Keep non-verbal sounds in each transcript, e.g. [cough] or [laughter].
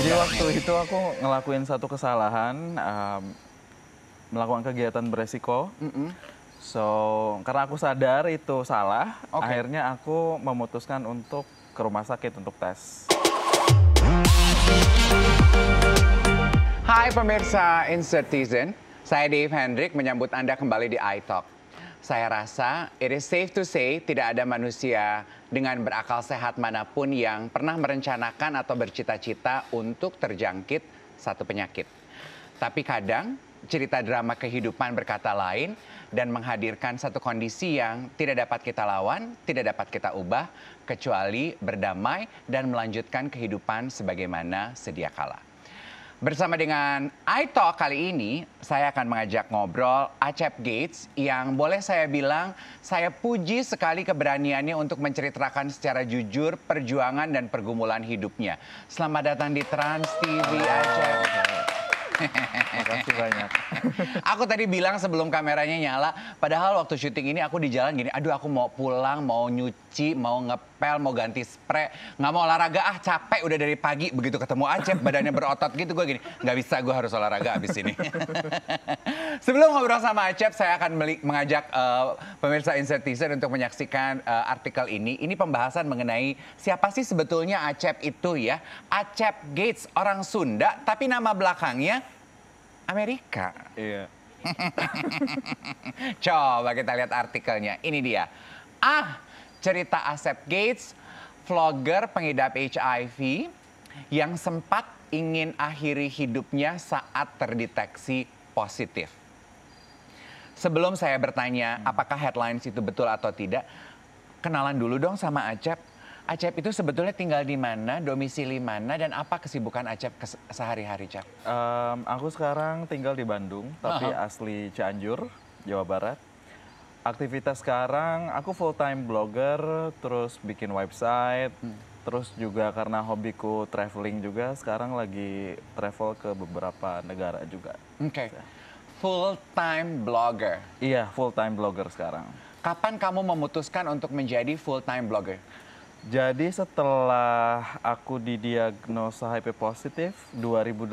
Jadi iya, waktu iya. itu aku ngelakuin satu kesalahan, um, melakukan kegiatan beresiko. Mm -mm. So, karena aku sadar itu salah, okay. akhirnya aku memutuskan untuk ke rumah sakit untuk tes. Hai pemirsa Insert Season, saya Dave Hendrik menyambut Anda kembali di iTalk saya rasa it is safe to say tidak ada manusia dengan berakal sehat manapun yang pernah merencanakan atau bercita-cita untuk terjangkit satu penyakit. Tapi kadang cerita drama kehidupan berkata lain dan menghadirkan satu kondisi yang tidak dapat kita lawan, tidak dapat kita ubah kecuali berdamai dan melanjutkan kehidupan sebagaimana sedia kala. Bersama dengan iTalk kali ini, saya akan mengajak ngobrol Acep Gates yang boleh saya bilang saya puji sekali keberaniannya untuk menceritakan secara jujur perjuangan dan pergumulan hidupnya. Selamat datang di Trans TV Acep. Terima kasih banyak. [laughs] aku tadi bilang sebelum kameranya nyala, padahal waktu syuting ini aku di jalan gini, aduh aku mau pulang, mau nyuci nyuci, mau ngepel, mau ganti spray, nggak mau olahraga ah capek udah dari pagi begitu ketemu Acep badannya berotot gitu gue gini nggak bisa gue harus olahraga abis ini. [laughs] Sebelum ngobrol sama Acep saya akan mengajak uh, pemirsa Insert Teaser untuk menyaksikan uh, artikel ini. Ini pembahasan mengenai siapa sih sebetulnya Acep itu ya? Acep Gates orang Sunda tapi nama belakangnya Amerika. Iya. [laughs] Coba kita lihat artikelnya. Ini dia. Ah, cerita Asep Gates, vlogger pengidap HIV yang sempat ingin akhiri hidupnya saat terdeteksi positif. Sebelum saya bertanya hmm. apakah headlines itu betul atau tidak, kenalan dulu dong sama Acep. Acep itu sebetulnya tinggal di mana, domisili mana, dan apa kesibukan Acep kes sehari-hari, Cap? Um, aku sekarang tinggal di Bandung, tapi uh -huh. asli Cianjur, Jawa Barat aktivitas sekarang aku full time blogger, terus bikin website, hmm. terus juga karena hobiku traveling juga sekarang lagi travel ke beberapa negara juga. Oke. Okay. Iya. Full time blogger. Iya, full time blogger sekarang. Kapan kamu memutuskan untuk menjadi full time blogger? Jadi setelah aku didiagnosa HIV positif 2018,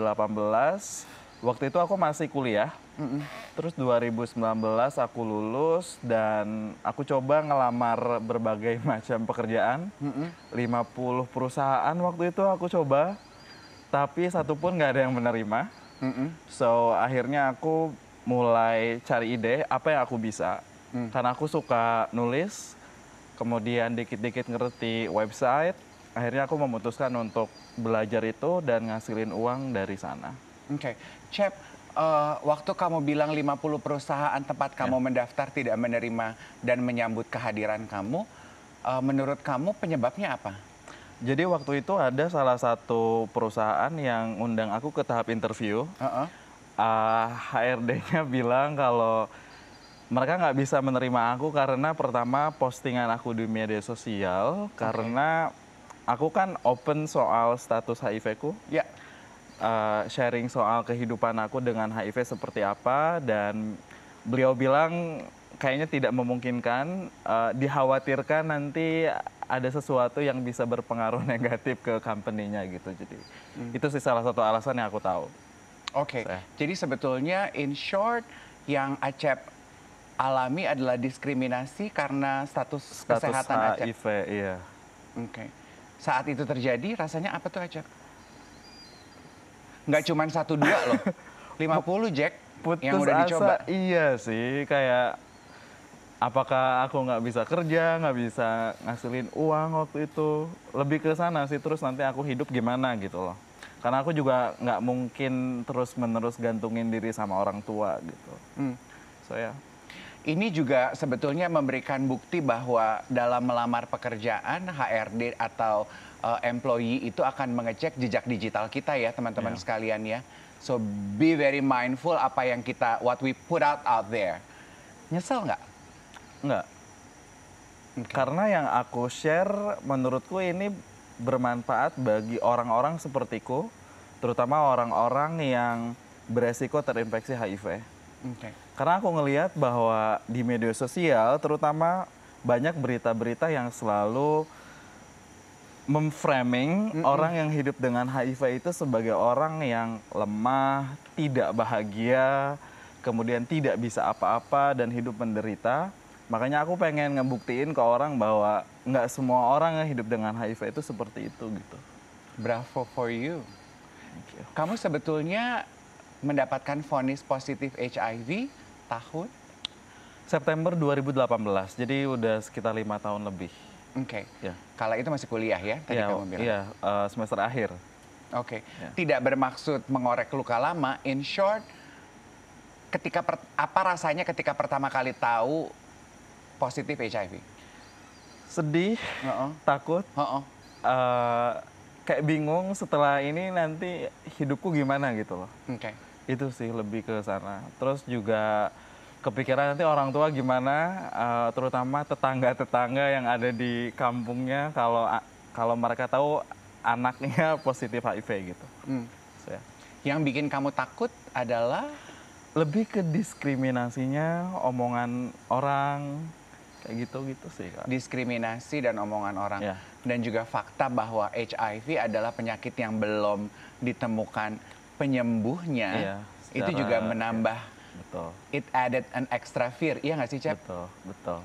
waktu itu aku masih kuliah. Mm -mm. Terus 2019 aku lulus dan aku coba ngelamar berbagai [laughs] macam pekerjaan. Mm -mm. 50 perusahaan waktu itu aku coba, tapi satupun nggak ada yang menerima. Mm -mm. So akhirnya aku mulai cari ide apa yang aku bisa. Mm. Karena aku suka nulis, kemudian dikit-dikit ngerti website. Akhirnya aku memutuskan untuk belajar itu dan ngasilin uang dari sana. Oke, okay. Cep, uh, waktu kamu bilang 50 perusahaan tempat ya. kamu ya. mendaftar tidak menerima dan menyambut kehadiran kamu, uh, menurut kamu penyebabnya apa? Jadi waktu itu ada salah satu perusahaan yang undang aku ke tahap interview. Uh -uh. uh, ah, HRD-nya bilang kalau mereka nggak bisa menerima aku karena pertama postingan aku di media sosial okay. karena aku kan open soal status HIV ku. Ya. Yeah uh, sharing soal kehidupan aku dengan HIV seperti apa dan beliau bilang kayaknya tidak memungkinkan uh, dikhawatirkan nanti ada sesuatu yang bisa berpengaruh [laughs] negatif ke company-nya gitu. Jadi hmm. itu sih salah satu alasan yang aku tahu. Oke. Okay. So, Jadi sebetulnya in short yang Acep alami adalah diskriminasi karena status, status kesehatan HIV, Acep. iya. Oke. Okay. Saat itu terjadi rasanya apa tuh Acep? nggak cuma satu dua loh. 50 [laughs] Jack Putus yang udah dicoba. iya sih, kayak apakah aku nggak bisa kerja, nggak bisa ngasilin uang waktu itu. Lebih ke sana sih, terus nanti aku hidup gimana gitu loh. Karena aku juga nggak mungkin terus-menerus gantungin diri sama orang tua gitu. Hmm. So ya. Yeah. Ini juga sebetulnya memberikan bukti bahwa dalam melamar pekerjaan HRD atau uh, employee itu akan mengecek jejak digital kita ya teman-teman yeah. sekalian ya. So be very mindful apa yang kita what we put out out there. Nyesel nggak? Nggak. Okay. Karena yang aku share menurutku ini bermanfaat bagi orang-orang sepertiku, terutama orang-orang yang beresiko terinfeksi HIV. Okay. Karena aku ngelihat bahwa di media sosial terutama banyak berita-berita yang selalu memframing mm -mm. orang yang hidup dengan HIV itu sebagai orang yang lemah, tidak bahagia, kemudian tidak bisa apa-apa dan hidup menderita. Makanya aku pengen ngebuktiin ke orang bahwa nggak semua orang yang hidup dengan HIV itu seperti itu gitu. Bravo for you. Thank you. Kamu sebetulnya mendapatkan vonis positif HIV tahun September 2018. Jadi udah sekitar lima tahun lebih. Oke. Okay. Ya. Kala itu masih kuliah ya tadi ya, kamu bilang. uh, semester akhir. Oke. Okay. Ya. Tidak bermaksud mengorek luka lama. In short, ketika per, apa rasanya ketika pertama kali tahu positif HIV? Sedih, uh -uh. takut. Uh -uh. Uh, kayak bingung setelah ini nanti hidupku gimana gitu loh. Oke. Okay. Itu sih lebih ke sana. Terus juga kepikiran nanti orang tua gimana uh, terutama tetangga-tetangga yang ada di kampungnya kalau kalau mereka tahu anaknya [laughs] positif HIV gitu. Hmm. So, ya. Yang bikin kamu takut adalah lebih ke diskriminasinya omongan orang kayak gitu gitu sih. Kak. Diskriminasi dan omongan orang ya. dan juga fakta bahwa HIV adalah penyakit yang belum ditemukan penyembuhnya. Ya, itu juga menambah Betul. It added an extra fear, iya nggak sih Cep? Betul, betul.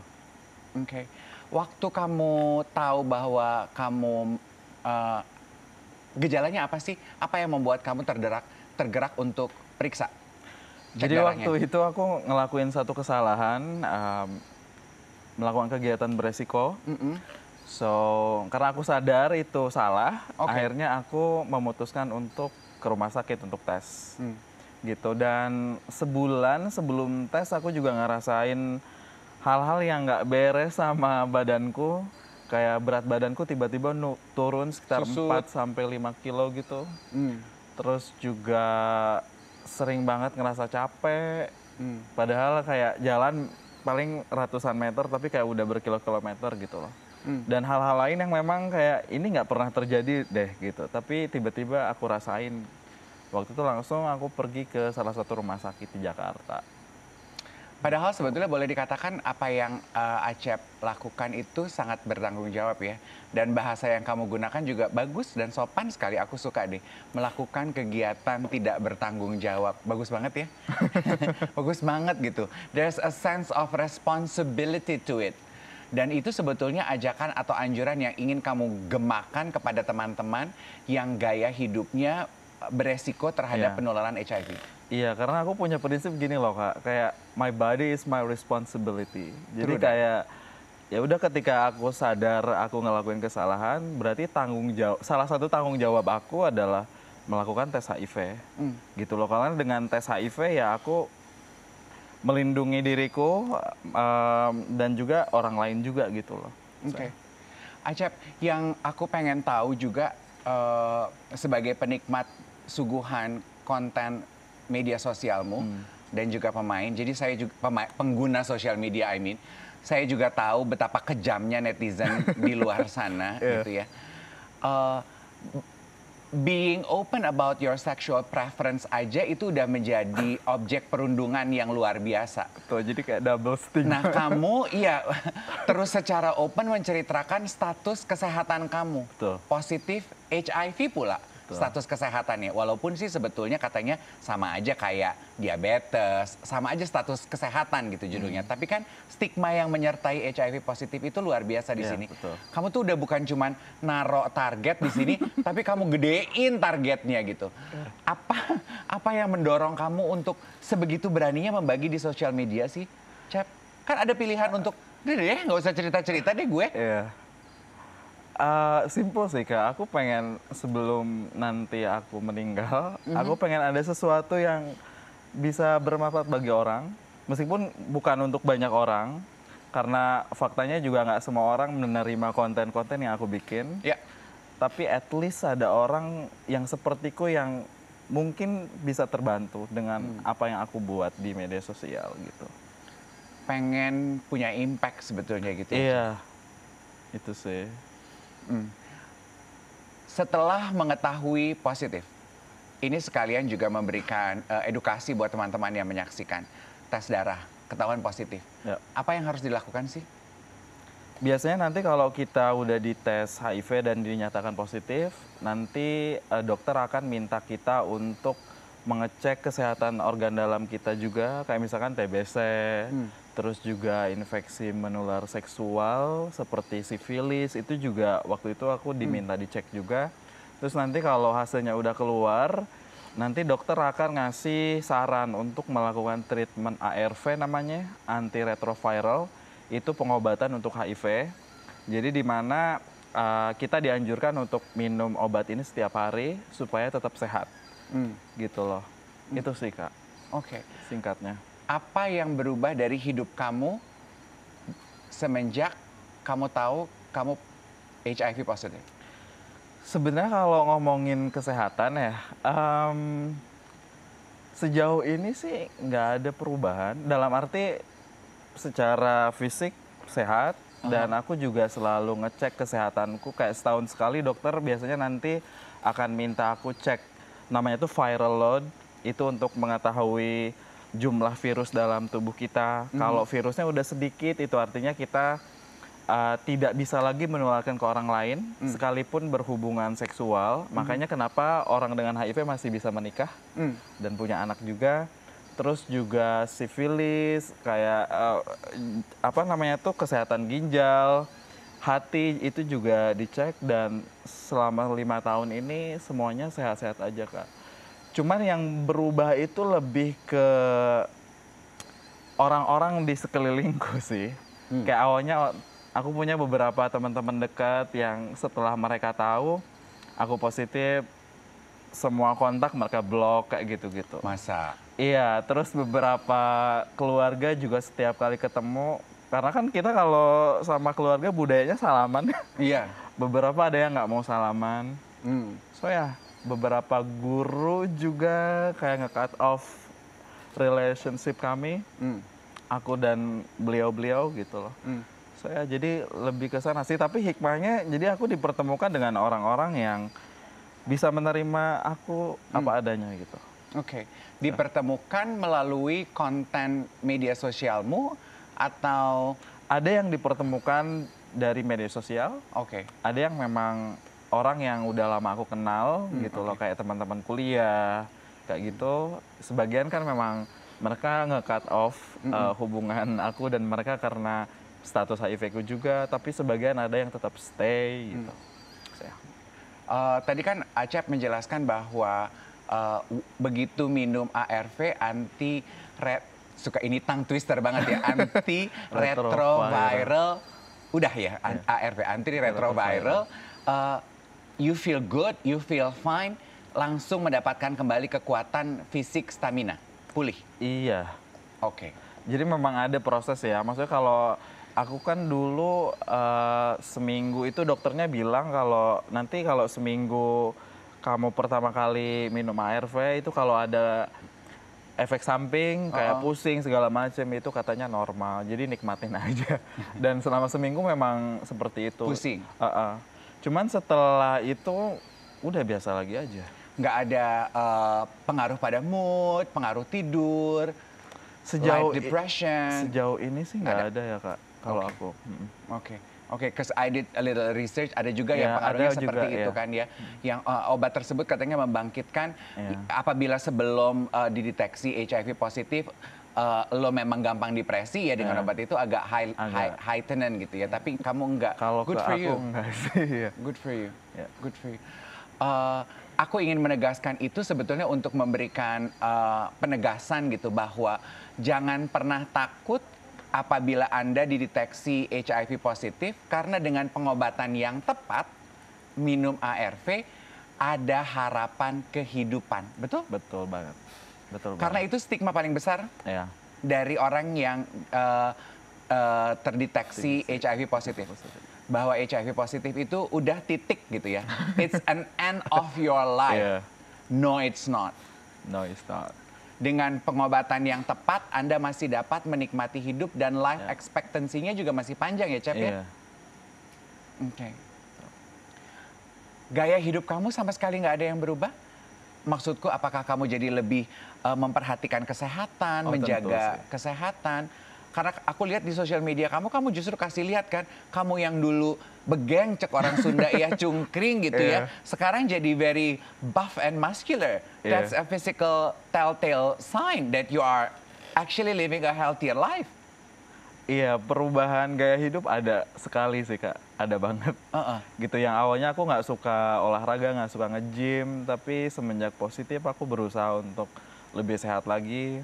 Oke. Okay. Waktu kamu tahu bahwa kamu uh, gejalanya apa sih? Apa yang membuat kamu tergerak tergerak untuk periksa? Jadi waktu itu aku ngelakuin satu kesalahan, um, melakukan kegiatan beresiko. Mm -mm. So karena aku sadar itu salah, okay. akhirnya aku memutuskan untuk ke rumah sakit untuk tes. Mm gitu dan sebulan sebelum tes aku juga ngerasain hal-hal yang nggak beres sama badanku kayak berat badanku tiba-tiba turun sekitar Susut. 4 sampai 5 kilo gitu hmm. terus juga sering banget ngerasa capek hmm. padahal kayak jalan paling ratusan meter tapi kayak udah berkilo-kilometer gitu loh hmm. dan hal-hal lain yang memang kayak ini nggak pernah terjadi deh gitu tapi tiba-tiba aku rasain waktu itu langsung aku pergi ke salah satu rumah sakit di Jakarta. Padahal sebetulnya boleh dikatakan apa yang uh, Acep lakukan itu sangat bertanggung jawab ya. Dan bahasa yang kamu gunakan juga bagus dan sopan sekali. Aku suka deh melakukan kegiatan tidak bertanggung jawab. Bagus banget ya. [laughs] bagus banget gitu. There's a sense of responsibility to it. Dan itu sebetulnya ajakan atau anjuran yang ingin kamu gemakan kepada teman-teman yang gaya hidupnya beresiko terhadap yeah. penularan HIV? Iya, karena aku punya prinsip gini loh kak, kayak my body is my responsibility. Jadi True, kayak ya udah ketika aku sadar aku ngelakuin kesalahan, berarti tanggung jawab salah satu tanggung jawab aku adalah melakukan tes HIV. Mm. Gitu loh, karena dengan tes HIV ya aku melindungi diriku um, dan juga orang lain juga gitu loh. Oke. Okay. Acep, yang aku pengen tahu juga uh, sebagai penikmat suguhan konten media sosialmu hmm. dan juga pemain. Jadi saya juga pemain, pengguna sosial media I mean. Saya juga tahu betapa kejamnya netizen [laughs] di luar sana yeah. gitu ya. Uh, being open about your sexual preference aja itu udah menjadi objek perundungan yang luar biasa. Tuh, jadi kayak double stigma. Nah, kamu [laughs] iya terus secara open menceritakan status kesehatan kamu. Tuh. Positif HIV pula. Betul. status kesehatannya. Walaupun sih sebetulnya katanya sama aja kayak diabetes, sama aja status kesehatan gitu judulnya. Hmm. Tapi kan stigma yang menyertai HIV positif itu luar biasa di ya, sini. Betul. Kamu tuh udah bukan cuman naro target di sini, [laughs] tapi kamu gedein targetnya gitu. Apa apa yang mendorong kamu untuk sebegitu beraninya membagi di sosial media sih, Cep? Kan ada pilihan untuk, deh nggak usah cerita-cerita deh gue. Yeah Uh, simple sih kak, aku pengen sebelum nanti aku meninggal, mm -hmm. aku pengen ada sesuatu yang bisa bermanfaat bagi orang, meskipun bukan untuk banyak orang, karena faktanya juga nggak semua orang menerima konten-konten yang aku bikin. Yeah. Tapi at least ada orang yang sepertiku yang mungkin bisa terbantu dengan hmm. apa yang aku buat di media sosial gitu. Pengen punya impact sebetulnya gitu. Ya, iya, yeah. itu sih. Hmm. Setelah mengetahui positif, ini sekalian juga memberikan uh, edukasi buat teman-teman yang menyaksikan tes darah ketahuan positif. Ya. Apa yang harus dilakukan sih? Biasanya nanti kalau kita udah dites HIV dan dinyatakan positif, nanti uh, dokter akan minta kita untuk mengecek kesehatan organ dalam kita juga, kayak misalkan TBC, hmm terus juga infeksi menular seksual seperti sifilis itu juga waktu itu aku hmm. diminta dicek juga terus nanti kalau hasilnya udah keluar nanti dokter akan ngasih saran untuk melakukan treatment ARV namanya anti retroviral itu pengobatan untuk HIV jadi di mana uh, kita dianjurkan untuk minum obat ini setiap hari supaya tetap sehat hmm. gitu loh hmm. itu sih kak oke okay. singkatnya apa yang berubah dari hidup kamu semenjak kamu tahu kamu HIV positif? Sebenarnya kalau ngomongin kesehatan ya, um, sejauh ini sih nggak ada perubahan. Dalam arti secara fisik sehat uh -huh. dan aku juga selalu ngecek kesehatanku kayak setahun sekali dokter biasanya nanti akan minta aku cek namanya itu viral load itu untuk mengetahui jumlah virus dalam tubuh kita. Hmm. Kalau virusnya udah sedikit itu artinya kita uh, tidak bisa lagi menularkan ke orang lain hmm. sekalipun berhubungan seksual. Hmm. Makanya kenapa orang dengan HIV masih bisa menikah hmm. dan punya anak juga. Terus juga sifilis, kayak uh, apa namanya tuh kesehatan ginjal, hati itu juga dicek dan selama lima tahun ini semuanya sehat-sehat aja kak. Cuman yang berubah itu lebih ke orang-orang di sekelilingku [laughs] sih. Hmm. Kayak awalnya aku punya beberapa teman-teman dekat yang setelah mereka tahu aku positif semua kontak mereka blok kayak gitu-gitu. Masa? Iya, terus beberapa keluarga juga setiap kali ketemu karena kan kita kalau sama keluarga budayanya salaman. [laughs] Iya. beberapa ada yang nggak mau salaman. Hmm. So ya, beberapa guru juga kayak nge-cut off relationship kami. Mm. Aku dan beliau-beliau gitu loh. Mm. Saya so, ya, jadi lebih ke sana sih, tapi hikmahnya jadi aku dipertemukan dengan orang-orang yang bisa menerima aku mm. apa adanya gitu. Oke, okay. dipertemukan melalui konten media sosialmu atau ada yang dipertemukan dari media sosial? Oke. Okay. Ada yang memang orang yang udah lama aku kenal hmm, gitu okay. loh kayak teman-teman kuliah kayak gitu sebagian kan memang mereka nge-cut off -hmm. uh, hubungan aku dan mereka karena status HIV ku juga tapi sebagian ada yang tetap stay gitu. uh, tadi kan Acep menjelaskan bahwa uh, begitu minum ARV anti red suka ini tang twister banget ya anti [laughs] retroviral udah ya yeah. ARV anti iya, retroviral uh, you feel good, you feel fine, langsung mendapatkan kembali kekuatan fisik stamina, pulih. Iya. Oke. Okay. Jadi memang ada proses ya. Maksudnya kalau aku kan dulu uh, seminggu itu dokternya bilang kalau nanti kalau seminggu kamu pertama kali minum ARV itu kalau ada efek samping kayak -oh. pusing segala macam itu katanya normal. Jadi nikmatin [laughs] aja. Dan selama seminggu memang seperti itu. Pusing. Uh -uh. Cuman setelah itu udah biasa lagi aja. Nggak ada uh, pengaruh pada mood, pengaruh tidur, sejauh light depression. Sejauh ini sih nggak ada. ada ya kak, kalau okay. aku. Oke. Hmm. Oke, okay, Cause I did a little research, ada juga yeah, yang ya, pengaruhnya seperti juga, itu yeah. kan ya. Yang uh, obat tersebut katanya membangkitkan yeah. apabila sebelum uh, dideteksi HIV positif uh, lo memang gampang depresi ya dengan yeah. obat itu agak high, agak. high heightenen gitu ya. Tapi kamu enggak. Kalau good, for you. Iya. good for you. Iya. Good for you. Eh, aku ingin menegaskan itu sebetulnya untuk memberikan uh, penegasan gitu bahwa jangan pernah takut apabila Anda dideteksi HIV positif karena dengan pengobatan yang tepat minum ARV ada harapan kehidupan. Betul? Betul banget. Betul Karena itu stigma paling besar ya. dari orang yang uh, uh, terdeteksi HIV iya. positif. positif bahwa HIV positif itu udah titik gitu ya. It's an end of your [laughs] life. Yeah. No, it's not. No, it's not. Dengan pengobatan yang tepat, Anda masih dapat menikmati hidup dan life yeah. expectancy-nya juga masih panjang ya, Cep yeah. ya? Iya. Oke. Okay. Gaya hidup kamu sama sekali nggak ada yang berubah? maksudku apakah kamu jadi lebih uh, memperhatikan kesehatan, oh, menjaga kesehatan? Karena aku lihat di sosial media kamu, kamu justru kasih lihat kan, kamu yang dulu begeng cek orang Sunda ya [laughs] cungkring gitu yeah. ya, sekarang jadi very buff and muscular. Yeah. That's a physical telltale sign that you are actually living a healthier life. Iya perubahan gaya hidup ada sekali sih kak, ada banget. Uh -uh. Gitu yang awalnya aku nggak suka olahraga, nggak suka nge-gym, tapi semenjak positif aku berusaha untuk lebih sehat lagi.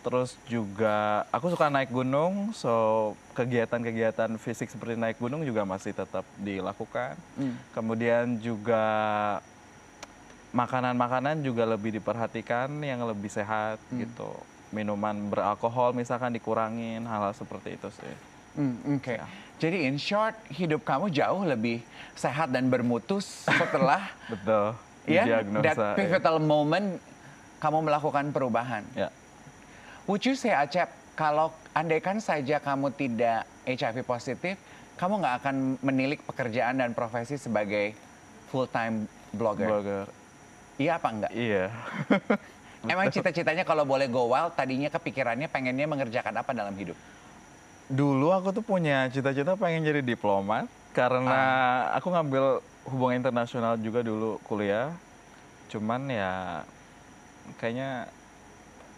Terus juga aku suka naik gunung, so kegiatan-kegiatan fisik seperti naik gunung juga masih tetap dilakukan. Hmm. Kemudian juga makanan-makanan juga lebih diperhatikan yang lebih sehat hmm. gitu minuman beralkohol misalkan dikurangin hal-hal seperti itu sih. Mm, Oke. Okay. Ya. Jadi in short hidup kamu jauh lebih sehat dan bermutus [laughs] setelah betul. Ya, diagnosa, that ya. pivotal yeah. moment kamu melakukan perubahan. Yeah. Would you say Acep kalau andaikan saja kamu tidak HIV positif, kamu nggak akan menilik pekerjaan dan profesi sebagai full time blogger? Blogger. Iya apa enggak? Iya. [laughs] Emang cita-citanya kalau boleh go wild, tadinya kepikirannya pengennya mengerjakan apa dalam hidup? Dulu aku tuh punya cita-cita pengen jadi diplomat karena ah. aku ngambil hubungan internasional juga dulu kuliah. Cuman ya kayaknya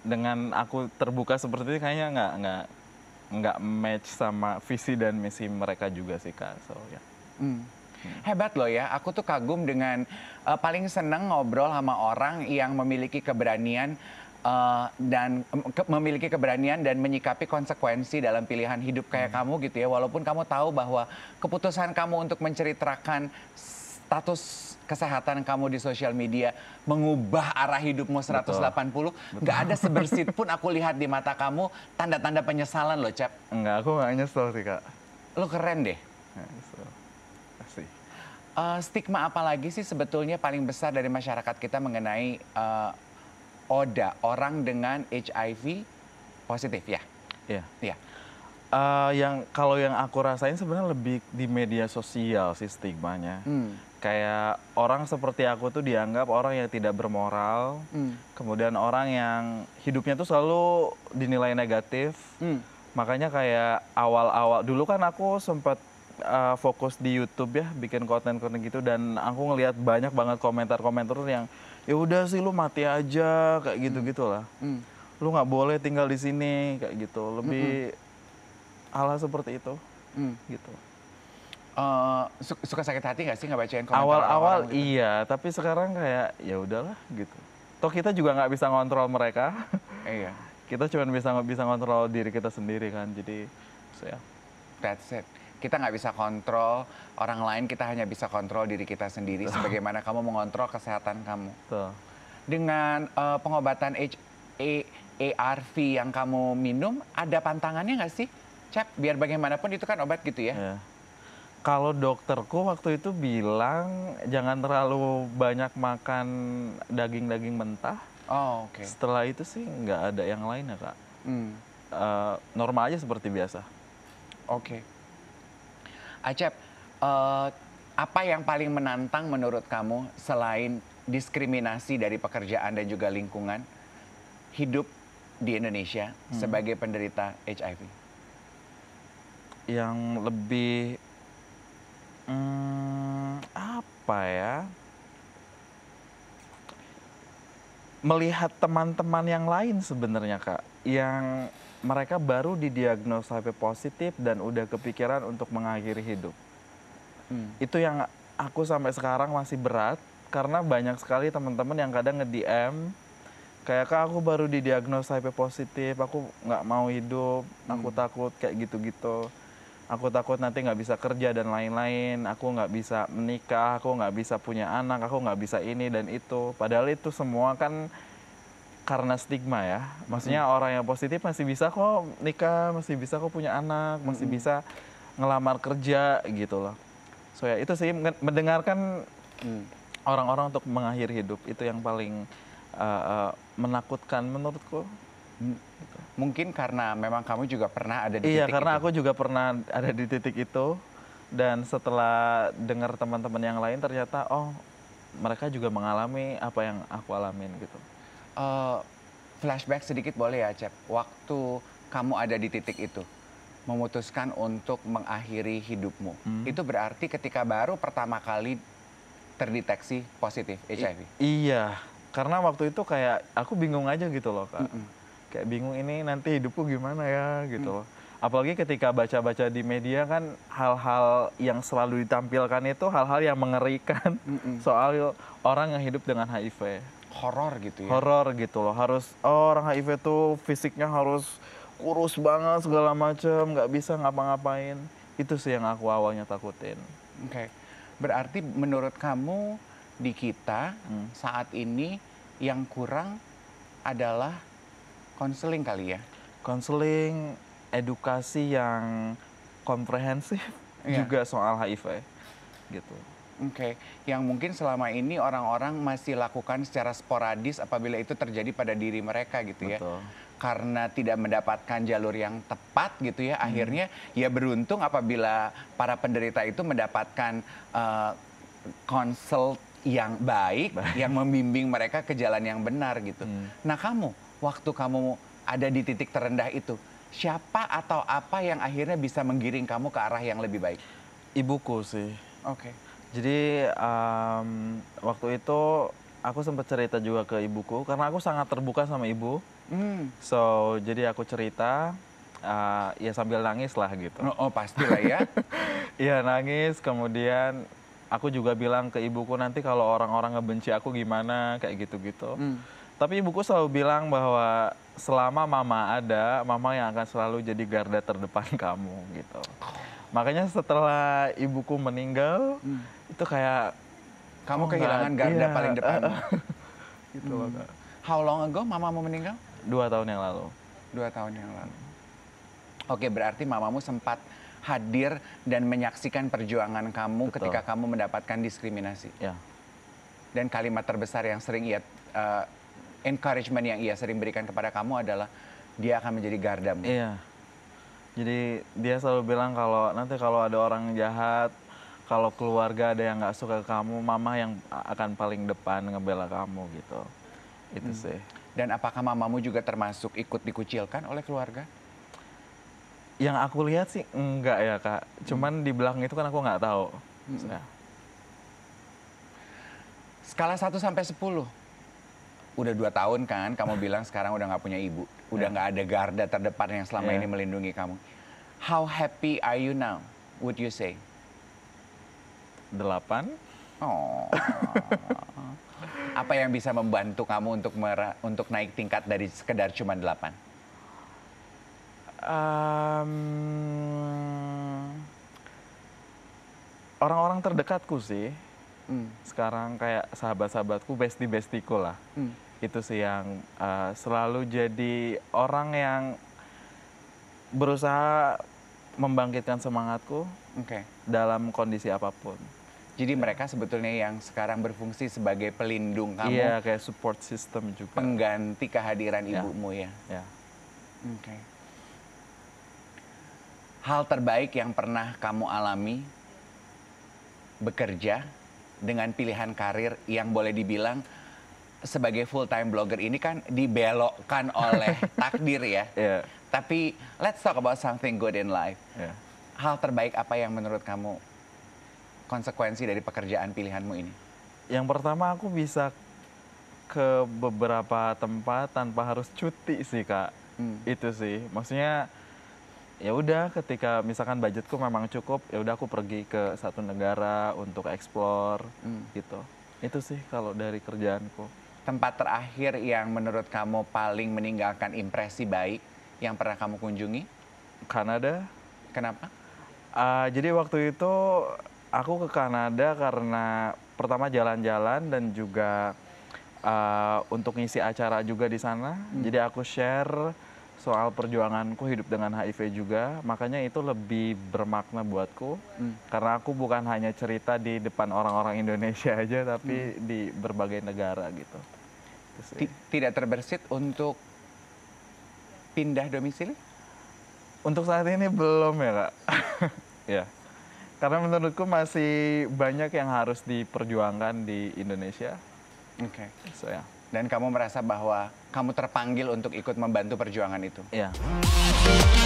dengan aku terbuka seperti ini kayaknya nggak nggak nggak match sama visi dan misi mereka juga sih kak. So ya. Yeah. Mm. Hmm. Hebat loh ya, aku tuh kagum dengan uh, paling seneng ngobrol sama orang yang memiliki keberanian Uh, dan ke memiliki keberanian dan menyikapi konsekuensi dalam pilihan hidup kayak hmm. kamu gitu ya walaupun kamu tahu bahwa keputusan kamu untuk menceritakan status kesehatan kamu di sosial media mengubah arah hidupmu 180 nggak ada sebersit [laughs] pun aku lihat di mata kamu tanda-tanda penyesalan loh Cap enggak aku nggak nyesel sih kak lu keren deh uh, stigma apa lagi sih sebetulnya paling besar dari masyarakat kita mengenai uh, ODA orang dengan HIV positif ya? Iya. Iya. Uh, yang kalau yang aku rasain sebenarnya lebih di media sosial sih stigmanya. Hmm. Kayak orang seperti aku tuh dianggap orang yang tidak bermoral, hmm. kemudian orang yang hidupnya tuh selalu dinilai negatif. Hmm. Makanya kayak awal-awal dulu kan aku sempat uh, fokus di YouTube ya bikin konten-konten gitu dan aku ngelihat banyak banget komentar-komentar yang ya udah sih lu mati aja kayak gitu-gitu lah. Mm. Lu nggak boleh tinggal di sini kayak gitu. Lebih mm-hmm. Hmm. ala seperti itu. Mm. Gitu. Uh, suka sakit hati nggak sih nggak bacain komentar awal-awal gitu? iya tapi sekarang kayak ya udahlah gitu toh kita juga nggak bisa ngontrol mereka eh, iya [laughs] kita cuma bisa bisa ngontrol diri kita sendiri kan jadi so, ya yeah. that's it kita nggak bisa kontrol orang lain, kita hanya bisa kontrol diri kita sendiri. Sebagaimana kamu mengontrol kesehatan kamu. Tuh. Dengan uh, pengobatan H A ARV yang kamu minum, ada pantangannya nggak sih? Cep, biar bagaimanapun itu kan obat gitu ya. Yeah. Kalau dokterku waktu itu bilang jangan terlalu banyak makan daging-daging mentah. Oh, oke. Okay. Setelah itu sih nggak ada yang lain ya kak. Hmm. Uh, normal aja seperti biasa. Oke. Okay. Acep, uh, apa yang paling menantang menurut kamu selain diskriminasi dari pekerjaan dan juga lingkungan hidup di Indonesia hmm. sebagai penderita HIV? Yang lebih hmm, melihat teman-teman yang lain sebenarnya kak yang mereka baru didiagnosa HIV positif dan udah kepikiran untuk mengakhiri hidup hmm. itu yang aku sampai sekarang masih berat karena banyak sekali teman-teman yang kadang nge-DM kayak kak aku baru didiagnosa HIV positif aku nggak mau hidup aku hmm. takut kayak gitu-gitu aku takut nanti nggak bisa kerja dan lain-lain, aku nggak bisa menikah, aku nggak bisa punya anak, aku nggak bisa ini dan itu. Padahal itu semua kan karena stigma ya. Maksudnya hmm. orang yang positif masih bisa kok nikah, masih bisa kok punya anak, masih hmm. bisa ngelamar kerja gitu loh. So ya itu sih mendengarkan hmm. orang-orang hmm. untuk mengakhiri hidup itu yang paling uh, uh, menakutkan menurutku. Mungkin karena memang kamu juga pernah ada di iya, titik Iya, karena itu. aku juga pernah ada di titik itu dan setelah dengar teman-teman yang lain ternyata oh mereka juga mengalami apa yang aku alamin gitu. Uh, flashback sedikit boleh ya, Cep. Waktu kamu ada di titik itu, memutuskan untuk mengakhiri hidupmu. Hmm. Itu berarti ketika baru pertama kali terdeteksi positif HIV. I iya, karena waktu itu kayak aku bingung aja gitu loh, Kak. Mm -mm kayak bingung ini nanti hidupku gimana ya gitu. Hmm. Apalagi ketika baca-baca di media kan hal-hal yang selalu ditampilkan itu hal-hal yang mengerikan Mm-mm. [laughs] soal orang yang hidup dengan HIV. Horor gitu ya. Horor gitu loh. Harus oh, orang HIV tuh fisiknya harus kurus banget segala macem, nggak bisa ngapa-ngapain. Itu sih yang aku awalnya takutin. Oke. Okay. Berarti menurut kamu di kita hmm. saat ini yang kurang adalah konseling kali ya konseling edukasi yang komprehensif yeah. juga soal HIV gitu oke okay. yang mungkin selama ini orang-orang masih lakukan secara sporadis apabila itu terjadi pada diri mereka gitu ya karena tidak mendapatkan jalur yang tepat gitu ya hmm. akhirnya ya beruntung apabila para penderita itu mendapatkan uh, yang baik, baik yang membimbing mereka ke jalan yang benar gitu. Hmm. Nah kamu waktu kamu ada di titik terendah itu, siapa atau apa yang akhirnya bisa menggiring kamu ke arah yang lebih baik? Ibuku sih. Oke. Okay. Jadi um, waktu itu aku sempat cerita juga ke ibuku karena aku sangat terbuka sama ibu. Mm. So jadi aku cerita uh, ya sambil nangis lah gitu. Oh, oh pasti lah ya. [laughs] Iya nangis kemudian aku juga bilang ke ibuku nanti kalau orang-orang ngebenci aku gimana kayak gitu-gitu. Hmm. Tapi ibuku selalu bilang bahwa selama mama ada, mama yang akan selalu jadi garda terdepan [laughs] kamu gitu. Makanya setelah ibuku meninggal, hmm. itu kayak kamu oh, kehilangan garda iya. paling depan. [laughs] gitu, gitu hmm. loh. How long ago Mama mau meninggal? Dua tahun yang lalu. Dua tahun yang lalu. Oke, berarti mamamu sempat hadir dan menyaksikan perjuangan kamu Betul. ketika kamu mendapatkan diskriminasi. Ya. Dan kalimat terbesar yang sering ia uh, encouragement yang ia sering berikan kepada kamu adalah dia akan menjadi gardamu. Iya. Jadi dia selalu bilang kalau nanti kalau ada orang jahat, kalau keluarga ada yang nggak suka kamu, mama yang akan paling depan ngebela kamu gitu. Itu hmm. sih. Dan apakah mamamu juga termasuk ikut dikucilkan oleh keluarga? Yang aku lihat sih enggak ya kak. Cuman hmm. di belakang itu kan aku nggak tahu. Hmm. Skala 1 sampai 10, udah dua tahun kan kamu bilang sekarang udah nggak punya ibu, udah ya. nggak yeah. ada garda terdepan yang selama yeah. ini melindungi kamu. How happy are you now? Would you say? Delapan. Oh. Apa yang bisa membantu kamu untuk untuk naik tingkat dari sekedar cuma delapan? Um, orang-orang terdekatku sih. Hmm. Sekarang kayak sahabat-sahabatku, bestie-bestiku lah. Hmm itu sih yang uh, selalu jadi orang yang berusaha membangkitkan semangatku okay. dalam kondisi apapun. Jadi mereka sebetulnya yang sekarang berfungsi sebagai pelindung kamu. Iya, kayak support system juga. Pengganti kehadiran ya. ibumu ya. ya. Oke. Okay. Hal terbaik yang pernah kamu alami bekerja dengan pilihan karir yang boleh dibilang sebagai full time blogger ini kan dibelokkan [laughs] oleh takdir ya. Yeah. Tapi let's talk about something good in life. Yeah. Hal terbaik apa yang menurut kamu konsekuensi dari pekerjaan pilihanmu ini? Yang pertama aku bisa ke beberapa tempat tanpa harus cuti sih kak. Hmm. Itu sih. Maksudnya ya udah ketika misalkan budgetku memang cukup ya udah aku pergi ke satu negara untuk explore hmm. gitu. Itu sih kalau dari kerjaanku tempat terakhir yang menurut kamu paling meninggalkan impresi baik yang pernah kamu kunjungi? Kanada. Kenapa? Uh, jadi waktu itu aku ke Kanada karena pertama jalan-jalan dan juga uh, untuk ngisi acara juga di sana. Hmm. Jadi aku share soal perjuanganku hidup dengan HIV juga, makanya itu lebih bermakna buatku hmm. karena aku bukan hanya cerita di depan orang-orang Indonesia [laughs] aja tapi hmm. di berbagai negara gitu. Gitu tidak terbersit untuk pindah domisili? Untuk saat ini belum ya kak. [laughs] ya. Karena menurutku masih banyak yang harus diperjuangkan di Indonesia. Oke. Okay. So, ya. Dan kamu merasa bahwa kamu terpanggil untuk ikut membantu perjuangan itu? Iya.